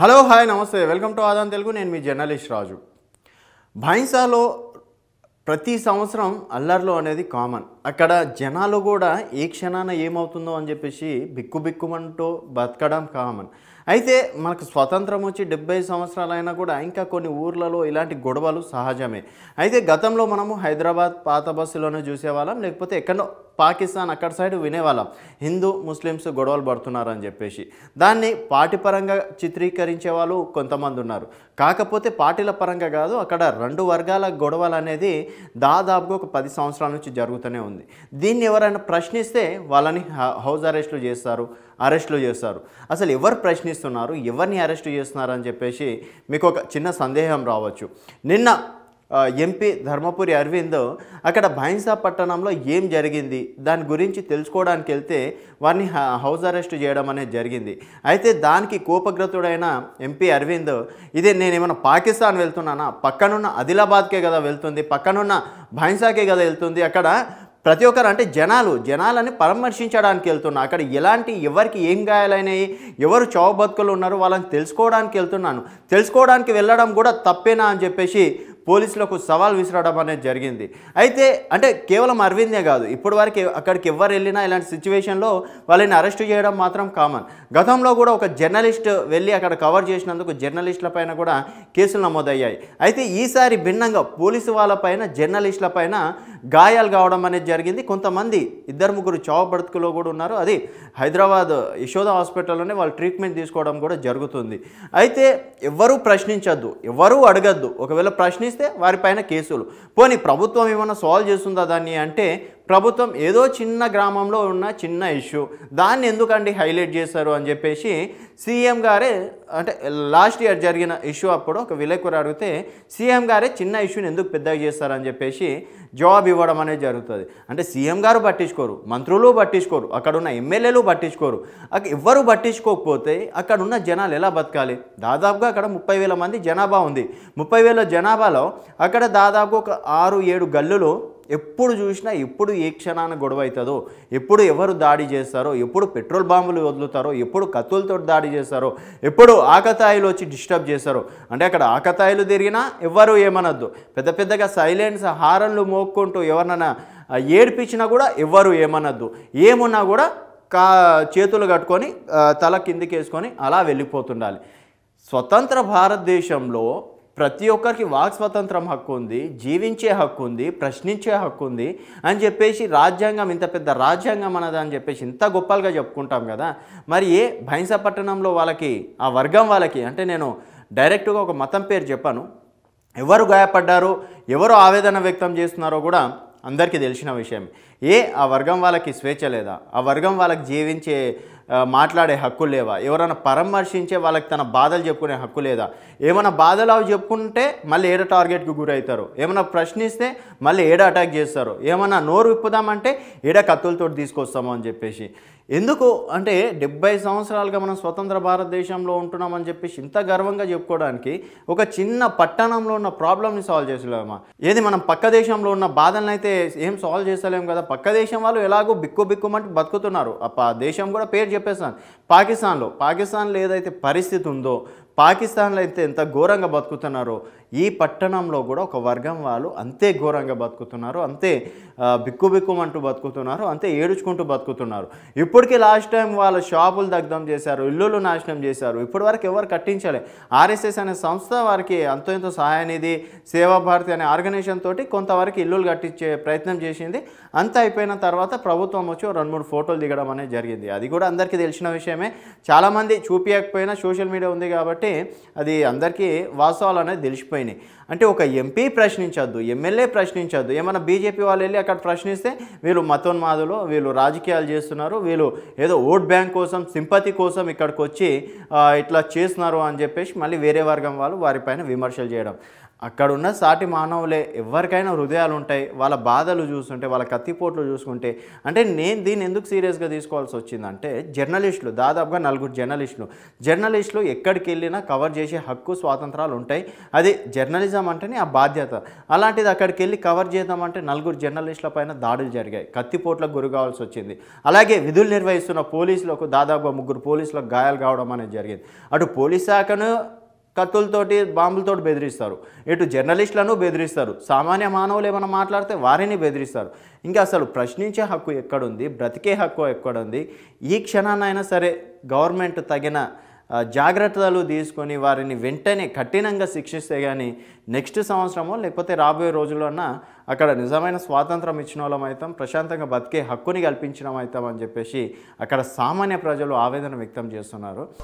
hello hi నమస్తే welcome to Aadhan Telugu నేను మీ జర్నలిస్ట్ రాజు భైంసాలో ప్రతి సంవత్సరం అల్లర్లు అనేది కామన్ అక్కడ జనాలు కూడా ఏ క్షణాన ఏమవుతుందో అని చెప్పేసి బిక్కు బిక్కుమంటూ బతకడం కామన్ అయితే మనకు స్వతంత్రం వచ్చి డెబ్బై సంవత్సరాలైనా కూడా ఇంకా కొన్ని ఊర్లలో ఇలాంటి గొడవలు సహజమే అయితే గతంలో మనము హైదరాబాద్ పాత బస్సులోనే చూసేవాళ్ళం లేకపోతే ఎక్కడో పాకిస్తాన్ అక్కడ సైడ్ వినేవాళ్ళం హిందూ ముస్లిమ్స్ గొడవలు పడుతున్నారని చెప్పేసి దాన్ని పార్టీ పరంగా చిత్రీకరించే వాళ్ళు కొంతమంది ఉన్నారు కాకపోతే పార్టీల పరంగా కాదు అక్కడ రెండు వర్గాల గొడవలు అనేది దాదాపుగా ఒక పది సంవత్సరాల నుంచి జరుగుతూనే ఉంది దీన్ని ఎవరైనా ప్రశ్నిస్తే వాళ్ళని హౌస్ అరెస్టులు చేస్తారు అరెస్టులు చేస్తారు అసలు ఎవరు ప్రశ్నిస్తున్నారు ఎవరిని అరెస్టు చేస్తున్నారు అని చెప్పేసి మీకు ఒక చిన్న సందేహం రావచ్చు నిన్న ఎంపీ ధర్మపురి అరవింద్ అక్కడ భైన్సా పట్టణంలో ఏం జరిగింది దాని గురించి తెలుసుకోవడానికి వెళ్తే వారిని హౌస్ అరెస్ట్ చేయడం అనేది జరిగింది అయితే దానికి కోపగ్రతుడైన ఎంపీ అరవింద్ ఇదే ఏమైనా పాకిస్తాన్ వెళ్తున్నానా పక్కనున్న ఆదిలాబాద్కే కదా వెళ్తుంది పక్కనున్న భైన్సాకే కదా వెళ్తుంది అక్కడ ప్రతి ఒక్కరు అంటే జనాలు జనాలని పరామర్శించడానికి వెళ్తున్నా అక్కడ ఎలాంటి ఎవరికి ఏం గాయాలైనవి ఎవరు చావు బతుకులు ఉన్నారో వాళ్ళని తెలుసుకోవడానికి వెళ్తున్నాను తెలుసుకోవడానికి వెళ్ళడం కూడా తప్పేనా అని చెప్పేసి పోలీసులకు సవాల్ విసిరడం అనేది జరిగింది అయితే అంటే కేవలం అరవిందే కాదు ఇప్పటి వరకు అక్కడికి ఎవరు వెళ్ళినా ఇలాంటి సిచ్యువేషన్లో వాళ్ళని అరెస్ట్ చేయడం మాత్రం కామన్ గతంలో కూడా ఒక జర్నలిస్ట్ వెళ్ళి అక్కడ కవర్ చేసినందుకు జర్నలిస్టుల పైన కూడా కేసులు నమోదయ్యాయి అయితే ఈసారి భిన్నంగా పోలీసు వాళ్ళపైన జర్నలిస్టుల పైన గాయాలు కావడం అనేది జరిగింది కొంతమంది ఇద్దరు ముగ్గురు చావ బ్రతుకులో కూడా ఉన్నారు అది హైదరాబాద్ యశోద హాస్పిటల్లోనే వాళ్ళు ట్రీట్మెంట్ తీసుకోవడం కూడా జరుగుతుంది అయితే ఎవరూ ప్రశ్నించద్దు ఎవరూ అడగద్దు ఒకవేళ ప్రశ్నిస్తే చేస్తే వారిపైన కేసులు పోనీ ప్రభుత్వం ఏమైనా సాల్వ్ చేస్తుందా దాన్ని అంటే ప్రభుత్వం ఏదో చిన్న గ్రామంలో ఉన్న చిన్న ఇష్యూ దాన్ని ఎందుకండి హైలైట్ చేశారు అని చెప్పేసి సీఎం గారే అంటే లాస్ట్ ఇయర్ జరిగిన ఇష్యూ అప్పుడు ఒక విలేకరు అడిగితే సీఎం గారే చిన్న ఇష్యూని ఎందుకు పెద్దగా చేస్తారని చెప్పేసి జవాబు ఇవ్వడం అనేది జరుగుతుంది అంటే సీఎం గారు పట్టించుకోరు మంత్రులు పట్టించుకోరు అక్కడున్న ఎమ్మెల్యేలు పట్టించుకోరు అక్కడ ఎవ్వరు పట్టించుకోకపోతే అక్కడున్న జనాలు ఎలా బతకాలి దాదాపుగా అక్కడ ముప్పై వేల మంది జనాభా ఉంది ముప్పై వేల జనాభాలో అక్కడ దాదాపు ఒక ఆరు ఏడు గల్లులు ఎప్పుడు చూసినా ఎప్పుడు ఏ క్షణాన గొడవ అవుతుందో ఎప్పుడు ఎవరు దాడి చేస్తారో ఎప్పుడు పెట్రోల్ బాంబులు వదులుతారో ఎప్పుడు కత్తులతో దాడి చేస్తారో ఎప్పుడు ఆకతాయిలు వచ్చి డిస్టర్బ్ చేస్తారో అంటే అక్కడ ఆకతాయిలు తిరిగినా ఎవరు ఏమనొద్దు పెద్ద పెద్దగా సైలెన్స్ హారన్లు మోక్కుంటూ ఎవరినైనా ఏడిపించినా కూడా ఎవరు ఏమనొద్దు ఏమున్నా కూడా కా చేతులు కట్టుకొని తల కిందికి వేసుకొని అలా వెళ్ళిపోతుండాలి స్వతంత్ర భారతదేశంలో ప్రతి ఒక్కరికి వాక్ స్వతంత్రం హక్కు ఉంది జీవించే హక్కు ఉంది ప్రశ్నించే హక్కు ఉంది అని చెప్పేసి రాజ్యాంగం ఇంత పెద్ద రాజ్యాంగం అన్నది అని చెప్పేసి ఇంత గొప్పలుగా చెప్పుకుంటాం కదా మరి ఏ పట్టణంలో వాళ్ళకి ఆ వర్గం వాళ్ళకి అంటే నేను డైరెక్ట్గా ఒక మతం పేరు చెప్పాను ఎవరు గాయపడ్డారు ఎవరు ఆవేదన వ్యక్తం చేస్తున్నారో కూడా అందరికీ తెలిసిన విషయం ఏ ఆ వర్గం వాళ్ళకి స్వేచ్ఛ లేదా ఆ వర్గం వాళ్ళకి జీవించే మాట్లాడే హక్కు లేవా ఎవరైనా పరామర్శించే వాళ్ళకి తన బాధలు చెప్పుకునే హక్కు లేదా ఏమైనా బాధలు అవి చెప్పుకుంటే మళ్ళీ ఏడ టార్గెట్కి గురవుతారు ఏమైనా ప్రశ్నిస్తే మళ్ళీ ఏడ అటాక్ చేస్తారు ఏమైనా నోరు విప్పుదామంటే ఏడ కత్తులతో తీసుకొస్తాము అని చెప్పేసి ఎందుకు అంటే డెబ్బై సంవత్సరాలుగా మనం స్వతంత్ర భారతదేశంలో ఉంటున్నామని చెప్పేసి ఇంత గర్వంగా చెప్పుకోవడానికి ఒక చిన్న పట్టణంలో ఉన్న ప్రాబ్లమ్ని సాల్వ్ చేసలేమా ఏది మనం పక్క దేశంలో ఉన్న బాధలను అయితే ఏం సాల్వ్ చేసలేము కదా పక్క దేశం వాళ్ళు ఎలాగో బిక్కు బిక్కుమంటే బతుకుతున్నారు ఆ దేశం కూడా పేరు చెప్పేస్తాను పాకిస్తాన్లో పాకిస్తాన్లో ఏదైతే పరిస్థితి ఉందో పాకిస్తాన్లో అయితే ఎంత ఘోరంగా బతుకుతున్నారో ఈ పట్టణంలో కూడా ఒక వర్గం వాళ్ళు అంతే ఘోరంగా బతుకుతున్నారు అంతే బిక్కు బిక్కుమంటూ బతుకుతున్నారు అంతే ఏడుచుకుంటూ బతుకుతున్నారు ఇప్పటికీ లాస్ట్ టైం వాళ్ళ షాపులు దగ్ధం చేశారు ఇల్లులు నాశనం చేశారు ఇప్పటి వరకు ఎవరు కట్టించలే ఆర్ఎస్ఎస్ అనే సంస్థ వారికి అంతో ఎంతో సహాయనిధి సేవా భారతి అనే ఆర్గనైజేషన్ తోటి కొంతవరకు ఇల్లులు కట్టించే ప్రయత్నం చేసింది అంత అయిపోయిన తర్వాత ప్రభుత్వం వచ్చి రెండు మూడు ఫోటోలు దిగడం అనేది జరిగింది అది కూడా అందరికీ తెలిసిన విషయమే చాలామంది చూపించకపోయినా సోషల్ మీడియా ఉంది కాబట్టి అది అందరికీ వాస్తవాలు అనేది తెలిసిపోయింది మర్చిపోయినాయి అంటే ఒక ఎంపీ ప్రశ్నించొద్దు ఎమ్మెల్యే ప్రశ్నించొద్దు ఏమైనా బీజేపీ వాళ్ళు వెళ్ళి అక్కడ ప్రశ్నిస్తే వీళ్ళు మతోన్మాదులు వీళ్ళు రాజకీయాలు చేస్తున్నారు వీళ్ళు ఏదో ఓట్ బ్యాంక్ కోసం సింపతి కోసం ఇక్కడికి వచ్చి ఇట్లా చేస్తున్నారు అని చెప్పేసి మళ్ళీ వేరే వర్గం వాళ్ళు వారిపైన విమర్శలు చేయడం అక్కడున్న సాటి మానవులే ఎవరికైనా హృదయాలు ఉంటాయి వాళ్ళ బాధలు చూస్తుంటే వాళ్ళ కత్తిపోట్లు చూసుకుంటే అంటే నేను దీన్ని ఎందుకు సీరియస్గా తీసుకోవాల్సి వచ్చిందంటే జర్నలిస్టులు దాదాపుగా నలుగురు జర్నలిస్టులు జర్నలిస్టులు ఎక్కడికి వెళ్ళినా కవర్ చేసే హక్కు స్వాతంత్రాలు ఉంటాయి అది జర్నలిజం అంటేనే ఆ బాధ్యత అలాంటిది అక్కడికి వెళ్ళి కవర్ చేద్దామంటే నలుగురు జర్నలిస్టుల పైన దాడులు జరిగాయి కత్తిపోట్లకు గురి కావాల్సి వచ్చింది అలాగే విధులు నిర్వహిస్తున్న పోలీసులకు దాదాపుగా ముగ్గురు పోలీసులకు గాయాలు కావడం అనేది జరిగింది అటు పోలీస్ శాఖను కత్తులతోటి బాంబులతోటి బెదిరిస్తారు ఇటు జర్నలిస్టులను బెదిరిస్తారు సామాన్య మానవులు ఏమైనా మాట్లాడితే వారిని బెదిరిస్తారు ఇంకా అసలు ప్రశ్నించే హక్కు ఎక్కడుంది బ్రతికే హక్కు ఎక్కడుంది ఈ క్షణానైనా సరే గవర్నమెంట్ తగిన జాగ్రత్తలు తీసుకొని వారిని వెంటనే కఠినంగా శిక్షిస్తే కానీ నెక్స్ట్ సంవత్సరమో లేకపోతే రాబోయే రోజుల్లోనా అక్కడ నిజమైన స్వాతంత్రం ఇచ్చిన వాళ్ళం అవుతాం ప్రశాంతంగా బతికే హక్కుని కల్పించడం అవుతామని అని చెప్పేసి అక్కడ సామాన్య ప్రజలు ఆవేదన వ్యక్తం చేస్తున్నారు